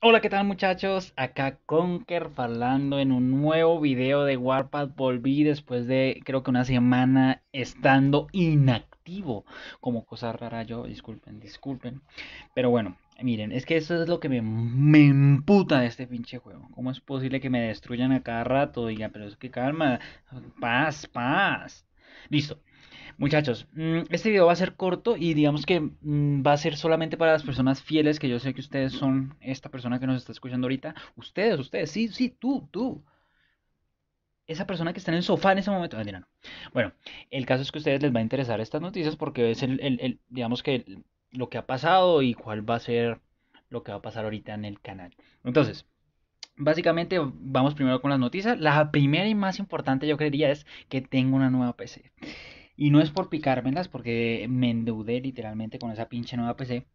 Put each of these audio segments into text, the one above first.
Hola, ¿qué tal muchachos? Acá Conker falando en un nuevo video de Warpath. Volví después de creo que una semana estando inactivo. Como cosa rara yo, disculpen, disculpen. Pero bueno, miren, es que eso es lo que me, me emputa este pinche juego. ¿Cómo es posible que me destruyan a cada rato? Diga, pero es que calma, paz, paz. Listo, Muchachos, mm, este video va a ser corto y digamos que mm, va a ser solamente para las personas fieles, que yo sé que ustedes son esta persona que nos está escuchando ahorita. Ustedes, ustedes, sí, sí, tú, tú. Esa persona que está en el sofá en ese momento. Ah, bueno, el caso es que a ustedes les va a interesar estas noticias porque es el, digamos que lo que ha pasado y cuál va a ser lo que va a pasar ahorita en el canal. Entonces, básicamente vamos primero con las noticias. La primera y más importante yo creería es que tengo una nueva PC. Y no es por picármelas, porque me endeudé literalmente con esa pinche nueva PC.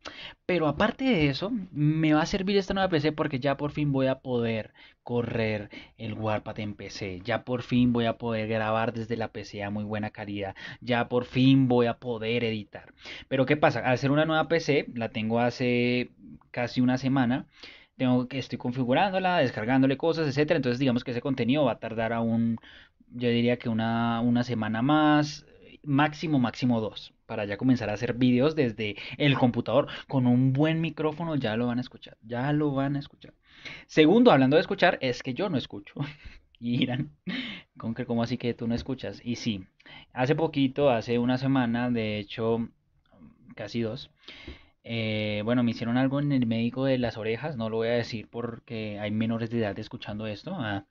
Pero aparte de eso, me va a servir esta nueva PC porque ya por fin voy a poder correr el Warpath en PC. Ya por fin voy a poder grabar desde la PC a muy buena calidad. Ya por fin voy a poder editar. Pero ¿qué pasa? Al ser una nueva PC, la tengo hace casi una semana tengo que estoy configurándola, descargándole cosas, etcétera. Entonces, digamos que ese contenido va a tardar aún, yo diría que una, una semana más, máximo, máximo dos, para ya comenzar a hacer videos desde el computador. Con un buen micrófono ya lo van a escuchar, ya lo van a escuchar. Segundo, hablando de escuchar, es que yo no escucho. y ¿con que ¿Cómo así que tú no escuchas? Y sí, hace poquito, hace una semana, de hecho, casi dos, eh, bueno, me hicieron algo en el médico de las orejas, no lo voy a decir porque hay menores de edad escuchando esto, ah,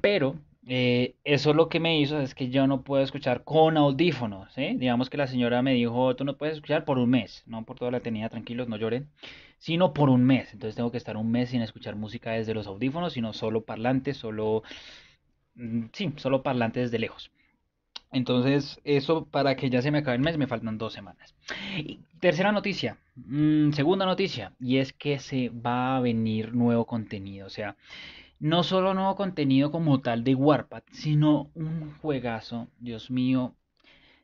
pero eh, eso lo que me hizo es que yo no puedo escuchar con audífonos, Digamos que la señora me dijo, tú no puedes escuchar por un mes, no por toda la tenida, tranquilos, no lloren, sino por un mes. Entonces tengo que estar un mes sin escuchar música desde los audífonos, sino solo parlantes, solo... Mm, sí, solo parlantes desde lejos. Entonces, eso para que ya se me acabe el mes, me faltan dos semanas. tercera noticia, mm, segunda noticia, y es que se va a venir nuevo contenido. O sea, no solo nuevo contenido como tal de Warpad... sino un juegazo, Dios mío.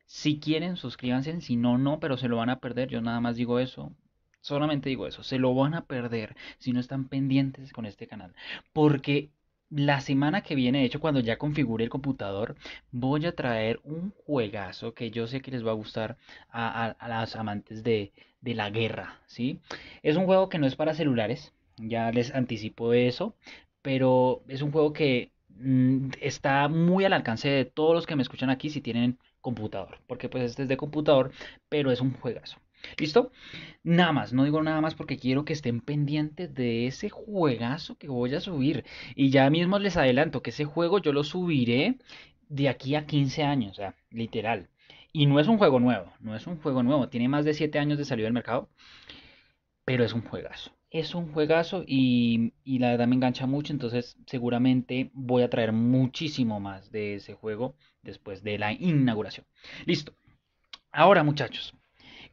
Si quieren, suscríbanse, si no, no, pero se lo van a perder, yo nada más digo eso. Solamente digo eso, se lo van a perder si no están pendientes con este canal. Porque la semana que viene, de hecho, cuando ya configure el computador, voy a traer un juegazo que yo sé que les va a gustar a, las amantes de, de la guerra, ¿sí? Es un juego que no es para celulares, ya les anticipo eso, pero es un juego que mm, está muy al alcance de todos los que me escuchan aquí si tienen computador, porque pues este es de computador, pero es un juegazo. ¿Listo? Nada más, no digo nada más porque quiero que estén pendientes de ese juegazo que voy a subir. Y ya mismo les adelanto que ese juego yo lo subiré de aquí a 15 años, o sea, literal. Y no es un juego nuevo, no es un juego nuevo, tiene más de 7 años de salir del mercado, pero es un juegazo es un juegazo y, la verdad me engancha mucho, entonces seguramente voy a traer muchísimo más de ese juego después de la inauguración. Listo. Ahora muchachos,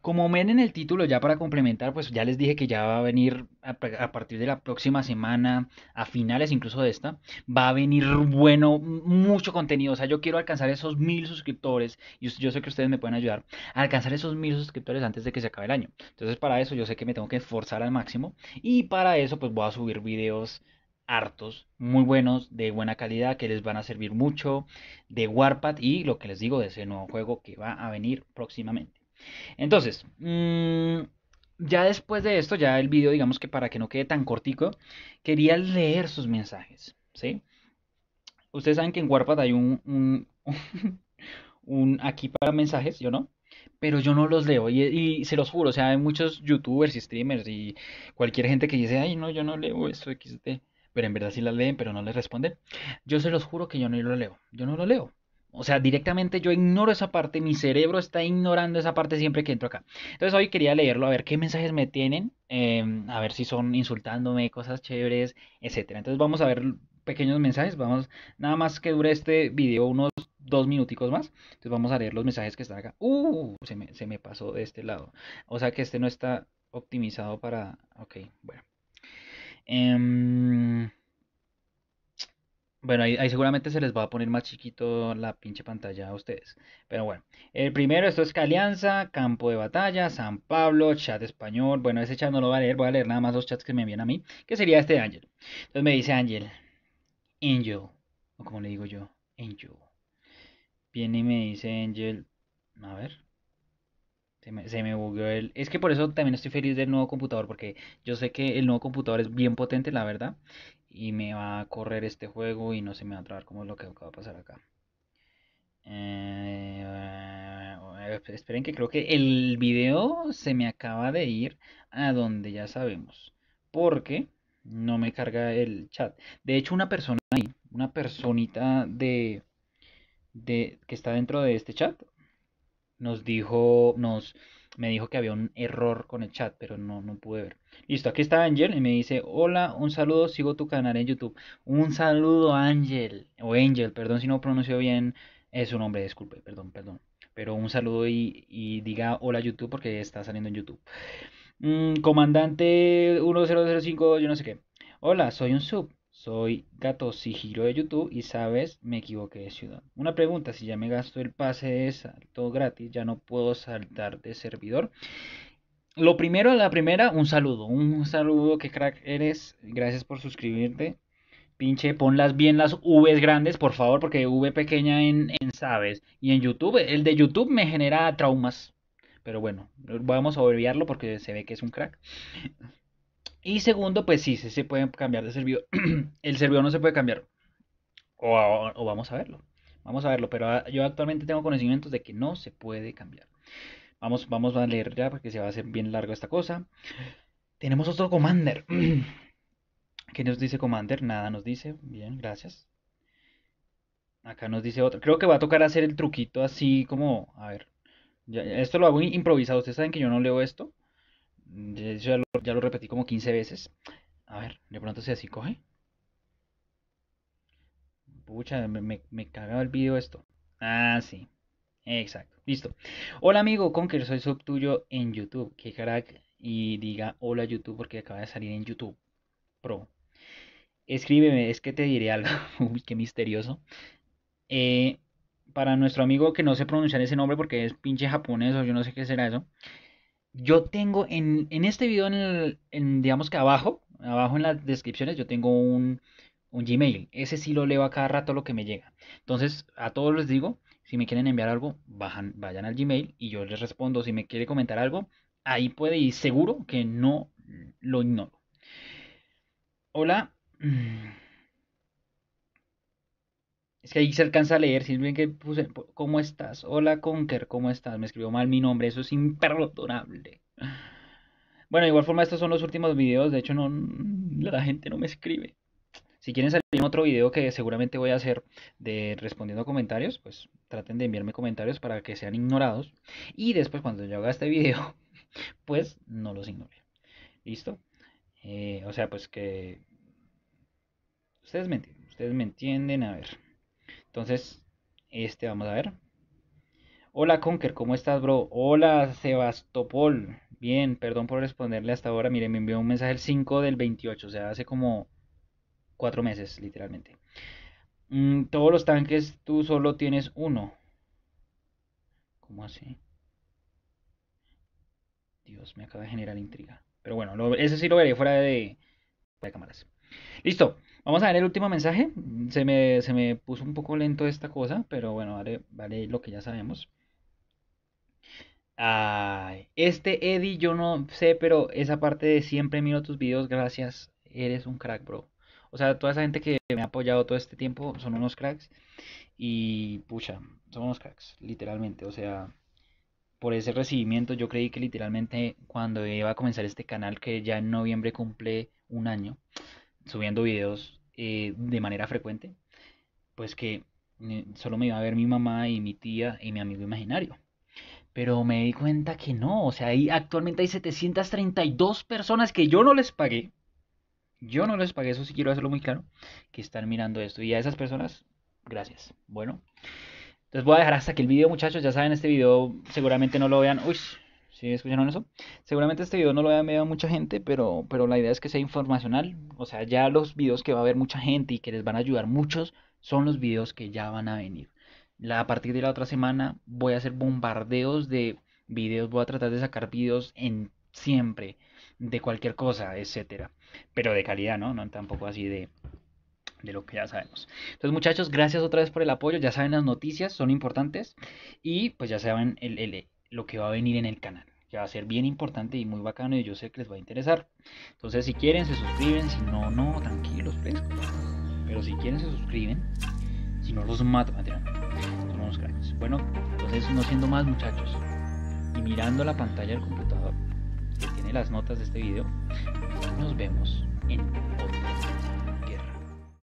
como ven en el título, ya para complementar, pues ya les dije que ya va a venir a, partir de la próxima semana, a finales incluso de esta, va a venir bueno, mucho contenido. O sea, yo quiero alcanzar esos mil suscriptores y yo sé que ustedes me pueden ayudar a alcanzar esos mil suscriptores antes de que se acabe el año. Entonces, para eso yo sé que me tengo que esforzar al máximo y para eso pues voy a subir videos hartos, muy buenos, de buena calidad, que les van a servir mucho, de Warpad y lo que les digo de ese nuevo juego que va a venir próximamente. Entonces, mm, ya después de esto, ya el video, digamos que para que no quede tan cortico, quería leer sus mensajes, ¿sí? Ustedes saben que en Warpad hay un, un, aquí para mensajes, ¿yo no? Pero yo no los leo y, se los juro, o sea, hay muchos youtubers y streamers y cualquier gente que dice, ay, no, yo no leo esto, XD. Pero en verdad sí las leen, pero no les responden. Yo se los juro que yo no lo leo, yo no lo leo. O sea, directamente yo ignoro esa parte, mi cerebro está ignorando esa parte siempre que entro acá. Entonces hoy quería leerlo, a ver qué mensajes me tienen, em, a ver si son insultándome, cosas chéveres, etc. Entonces vamos a ver pequeños mensajes, vamos, nada más que dure este video unos dos minuticos más. Entonces vamos a leer los mensajes que están acá. Uh, se me, pasó de este lado. O sea que este no está optimizado para... Ok, bueno. Em, bueno, ahí, seguramente se les va a poner más chiquito la pinche pantalla a ustedes. Pero bueno, el primero, esto es Calianza, Campo de Batalla, San Pablo, Chat Español. Bueno, ese chat no lo voy a leer, voy a leer nada más los chats que me envían a mí, que sería este de Ángel. Entonces me dice Ángel, Angel, o como le digo yo, Angel. Viene y me dice Ángel. a ver, se me, se me bugueó el... Es que por eso también estoy feliz del nuevo computador, porque yo sé que el nuevo computador es bien potente, la verdad y me va a correr este juego y no se me va a trabar como es lo que acaba de pasar acá. Eh, eh, esperen que creo que el video se me acaba de ir a donde ya sabemos. Porque no me carga el chat. De hecho, una persona ahí, una personita de, de que está dentro de este chat, nos dijo, nos, me dijo que había un error con el chat, pero no, pude ver. Listo, aquí está Ángel y me dice, hola, un saludo, sigo tu canal en YouTube. Un saludo Ángel, o Ángel, perdón si no pronuncio bien es su nombre, disculpe, perdón, perdón. Pero un saludo y, diga hola YouTube porque está saliendo en YouTube. Mm, comandante 1005, yo no sé qué. Hola, soy un sub. Soy Gato Sijiro de YouTube y sabes, me equivoqué de ciudad. Una pregunta, si ya me gasto el pase de salto gratis, ya no puedo saltar de servidor. Lo primero, la primera, un saludo. Un saludo, que crack eres. Gracias por suscribirte. Pinche, ponlas bien las Vs grandes, por favor, porque V pequeña en, sabes. Y en YouTube, el de YouTube me genera traumas. Pero bueno, vamos a obviarlo porque se ve que es un crack. Y segundo, pues sí, se puede cambiar de servidor. el servidor no se puede cambiar. O, vamos a verlo. Vamos a verlo, pero yo actualmente tengo conocimientos de que no se puede cambiar. Vamos, vamos a leer ya porque se va a hacer bien largo esta cosa. Tenemos otro Commander. ¿Qué nos dice Commander? Nada nos dice. Bien, gracias. Acá nos dice otro. Creo que va a tocar hacer el truquito así como... A ver. esto lo hago improvisado. Ustedes saben que yo no leo esto yo ya lo, repetí como 15 veces. A ver, de pronto si así coge. Pucha, me, me, cagaba el video esto. Ah, sí. Exacto. Listo. Hola amigo con que soy sub tuyo en YouTube. Qué crack. Y diga hola YouTube porque acaba de salir en YouTube Pro. Escríbeme, es que te diré algo. Uy, qué misterioso. Eh, para nuestro amigo que no sé pronunciar ese nombre porque es pinche japonés o yo no sé qué será eso yo tengo en, en este video, en, el, digamos que abajo, abajo en las descripciones, yo tengo un, un Gmail. Ese sí lo leo a cada rato lo que me llega. Entonces, a todos les digo, si me quieren enviar algo, bajan, vayan al Gmail y yo les respondo. Si me quiere comentar algo, ahí puede y seguro que no lo ignoro. Hola. Es que ahí se alcanza a leer, si es bien que puse, ¿cómo estás? Hola Conker, ¿cómo estás? Me escribió mal mi nombre, eso es imperdonable. Bueno, de igual forma estos son los últimos videos, de hecho no, la gente no me escribe. Si quieren salir en otro video que seguramente voy a hacer de respondiendo comentarios, pues traten de enviarme comentarios para que sean ignorados. Y después cuando yo haga este video, pues no los ignore. ¿Listo? Eh, o sea, pues que... Ustedes me entienden, ustedes me entienden, a ver. Entonces, este vamos a ver. Hola Conker, ¿cómo estás, bro? Hola Sebastopol. Bien, perdón por responderle hasta ahora. Miren, me envió un mensaje el 5 del 28, o sea, hace como cuatro meses, literalmente. Mm, todos los tanques, tú solo tienes uno. ¿Cómo así? Dios, me acaba de generar intriga. Pero bueno, ese sí lo veré fuera de, de cámaras. Listo, vamos a ver el último mensaje. Se me, puso un poco lento esta cosa, pero bueno, vale lo que ya sabemos. este Eddie, yo no sé, pero esa parte de siempre miro tus videos, gracias. Eres un crack, bro. O sea, toda esa gente que me ha apoyado todo este tiempo son unos cracks. Y pucha, son unos cracks, literalmente. O sea, por ese recibimiento yo creí que literalmente cuando iba a comenzar este canal, que ya en noviembre cumple un año, subiendo videos eh, de manera frecuente, pues que eh, solo me iba a ver mi mamá y mi tía y mi amigo imaginario. Pero me di cuenta que no, o sea, ahí actualmente hay 732 personas que yo no les pagué. Yo no les pagué, eso sí quiero hacerlo muy claro, que están mirando esto. Y a esas personas, gracias. Bueno, entonces voy a dejar hasta aquí el video, muchachos. Ya saben, este video seguramente no lo vean. Uy, ¿Sí escucharon eso? Seguramente este video no lo haya medido mucha gente, pero, pero la idea es que sea informacional. O sea, ya los videos que va a haber mucha gente y que les van a ayudar muchos son los videos que ya van a venir. a partir de la otra semana voy a hacer bombardeos de videos, voy a tratar de sacar videos en siempre, de cualquier cosa, etc. Pero de calidad, ¿no? No tampoco así de, de lo que ya sabemos. Entonces, muchachos, gracias otra vez por el apoyo. Ya saben, las noticias son importantes. Y pues ya saben el, lo que va a venir en el canal que va a ser bien importante y muy bacano y yo sé que les va a interesar. Entonces si quieren se suscriben, si no, no, tranquilos, pues. Pero si quieren se suscriben, si no los mato, Bueno, entonces no siendo más muchachos y mirando la pantalla del computador que tiene las notas de este video, nos vemos en otro.